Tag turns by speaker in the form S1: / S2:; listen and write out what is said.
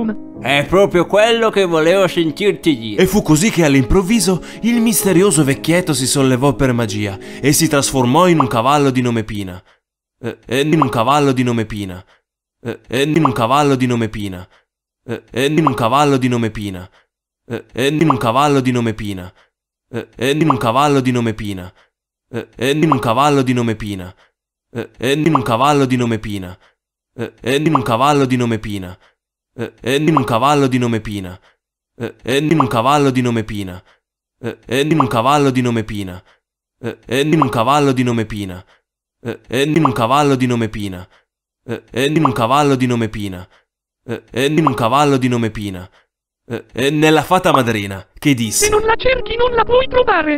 S1: come. È proprio quello che volevo sentirti dire. E fu così che all'improvviso il misterioso vecchietto si sollevò per magia e si trasformò in un cavallo di nome Pina. Eh, eh in un cavallo di nome Pina. Eh, eh in un cavallo di nome Pina. Eh, in un cavallo di nome Pina. in un cavallo di nome Pina. in un cavallo di nome Pina. in un cavallo di nome Pina. in un cavallo di nome Pina. in un cavallo di nome Pina e eh, eh, un cavallo di nome Pina. e eh, un cavallo di nome Pina. e un cavallo di nome Pina. e un cavallo di nome Pina. e un cavallo di nome Pina. e un cavallo di nome Pina. e un cavallo di nome Pina. E nella fata madrina, che disse: Se non la cerchi, non la puoi trovare.